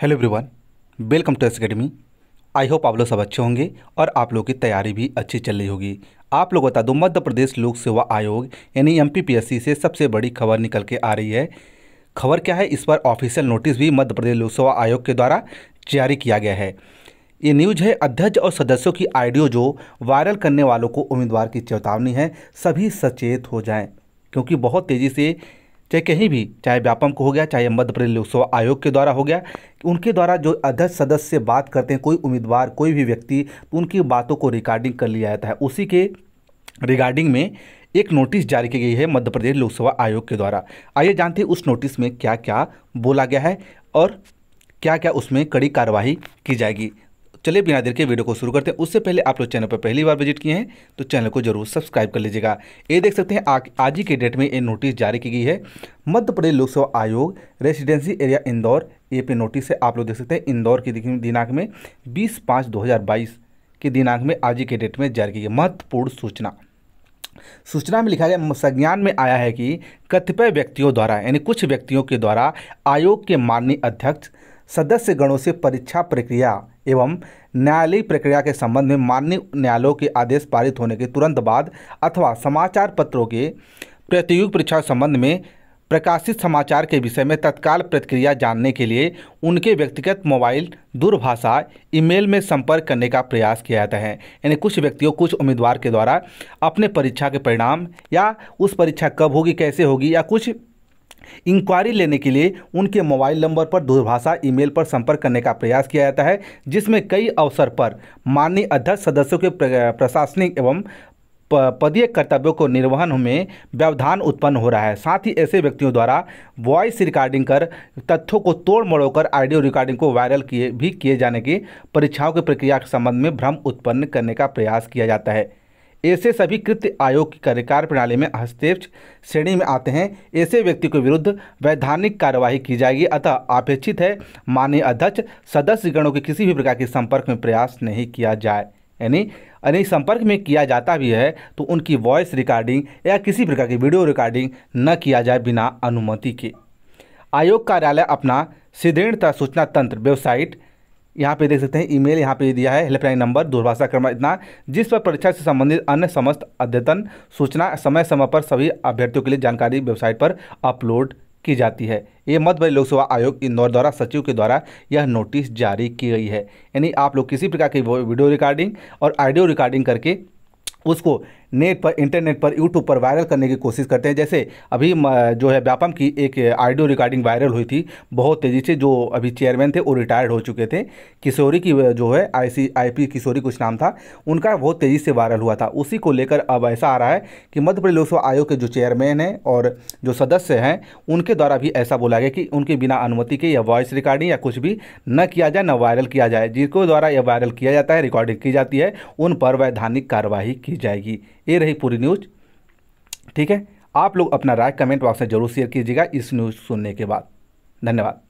hello everyone welcome to S academy I hope आप लोग सब अच्छे होंगे और आप लोग की तैयारी भी अच्छी चल रही होगी आप लोग बता दूँ मध्य प्रदेश लोक सेवा आयोग यानी एम से सबसे बड़ी खबर निकल के आ रही है खबर क्या है इस पर ऑफिशियल नोटिस भी मध्य प्रदेश लोक सेवा आयोग के द्वारा जारी किया गया है ये न्यूज है अध्यक्ष और सदस्यों की आइडियो जो वायरल करने वालों को उम्मीदवार की चेतावनी है सभी सचेत हो जाएँ क्योंकि बहुत तेज़ी से चाहे कहीं भी चाहे व्यापम को हो गया चाहे मध्य प्रदेश लोक सेवा आयोग के द्वारा हो गया उनके द्वारा जो अध्यक्ष सदस्य से बात करते हैं कोई उम्मीदवार कोई भी व्यक्ति उनकी बातों को रिकॉर्डिंग कर लिया जाता है उसी के रिगार्डिंग में एक नोटिस जारी की गई है मध्य प्रदेश लोक सेवा आयोग के द्वारा आइए जानते हैं उस नोटिस में क्या क्या बोला गया है और क्या क्या उसमें कड़ी कार्रवाई की जाएगी चलिए बिना देर के वीडियो को शुरू करते हैं उससे पहले आप लोग चैनल पर पहली बार विजिट किए हैं तो चैनल को जरूर सब्सक्राइब कर लीजिएगा ये देख सकते हैं आ, आज ही के डेट में ये नोटिस जारी की गई है मध्य प्रदेश लोक सेवा आयोग रेसिडेंसी एरिया इंदौर ये पे नोटिस है आप लोग देख सकते हैं इंदौर की दिनांक में बीस पाँच दो के दिनांक में आज ही के डेट में जारी की गई महत्वपूर्ण सूचना सूचना में लिखा गया संज्ञान में आया है कि कतिपय व्यक्तियों द्वारा यानी कुछ व्यक्तियों के द्वारा आयोग के माननीय अध्यक्ष सदस्य गणों से परीक्षा प्रक्रिया एवं न्यायालयी प्रक्रिया के संबंध में माननीय न्यायालयों के आदेश पारित होने के तुरंत बाद अथवा समाचार पत्रों के प्रतियोगिक परीक्षा संबंध में प्रकाशित समाचार के विषय में तत्काल प्रतिक्रिया जानने के लिए उनके व्यक्तिगत मोबाइल दूरभाषा ईमेल में संपर्क करने का प्रयास किया जाता है यानी कुछ व्यक्तियों कुछ उम्मीदवार के द्वारा अपने परीक्षा के परिणाम या उस परीक्षा कब होगी कैसे होगी या कुछ इंक्वायरी लेने के लिए उनके मोबाइल नंबर पर दूरभाषा ईमेल पर संपर्क करने का प्रयास किया जाता है जिसमें कई अवसर पर माननीय अध्यक्ष सदस्यों के प्रशासनिक एवं पदीय कर्तव्यों को निर्वहन में व्यवधान उत्पन्न हो रहा है साथ ही ऐसे व्यक्तियों द्वारा वॉइस रिकॉर्डिंग कर तथ्यों को तोड़ मड़ो कर ऑडियो रिकॉर्डिंग को वायरल किए भी किए जाने की परीक्षाओं की प्रक्रिया के संबंध में भ्रम उत्पन्न करने का प्रयास किया जाता है ऐसे सभी कृत्य आयोग की कार्यकार प्रणाली में हस्तक्षेप श्रेणी में आते हैं ऐसे व्यक्ति के विरुद्ध वैधानिक कार्यवाही की जाएगी अतः अपेक्षित है माननीय अध्यक्ष सदस्यगणों के किसी भी प्रकार के संपर्क में प्रयास नहीं किया जाए यानी यानी संपर्क में किया जाता भी है तो उनकी वॉइस रिकॉर्डिंग या किसी प्रकार की वीडियो रिकॉर्डिंग न किया जाए बिना अनुमति के आयोग कार्यालय अपना सिदृढ़ता सूचना तंत्र वेबसाइट यहाँ पे देख सकते हैं ईमेल यहाँ पे दिया है हेल्पलाइन नंबर दूरभाषा क्रमांक इतना जिस पर परीक्षा से संबंधित अन्य समस्त अद्यतन सूचना समय समय पर सभी अभ्यर्थियों के लिए जानकारी वेबसाइट पर अपलोड की जाती है ये मध्य प्रदेश लोक सेवा आयोग इंदौर द्वारा सचिव के द्वारा यह नोटिस जारी की गई है यानी आप लोग किसी प्रकार की वीडियो रिकॉर्डिंग और ऑडियो रिकॉर्डिंग करके उसको नेट पर इंटरनेट पर यूट्यूब पर वायरल करने की कोशिश करते हैं जैसे अभी जो है व्यापम की एक ऑडियो रिकॉर्डिंग वायरल हुई थी बहुत तेज़ी से जो अभी चेयरमैन थे वो रिटायर्ड हो चुके थे किशोरी की जो है आई सी आई पी किशोरी कुछ नाम था उनका बहुत तेज़ी से वायरल हुआ था उसी को लेकर अब ऐसा आ रहा है कि मध्य प्रदेश आयोग के जो चेयरमैन हैं और जो सदस्य हैं उनके द्वारा भी ऐसा बोला गया कि उनके बिना अनुमति के या वॉइस रिकॉर्डिंग या कुछ भी न किया जाए न वायरल किया जाए जिसको द्वारा यह वायरल किया जाता है रिकॉर्डिंग की जाती है उन पर वैधानिक कार्रवाई की जाएगी ये रही पूरी न्यूज़ ठीक है आप लोग अपना राय कमेंट बॉक्स में जरूर शेयर कीजिएगा इस न्यूज़ सुनने के बाद धन्यवाद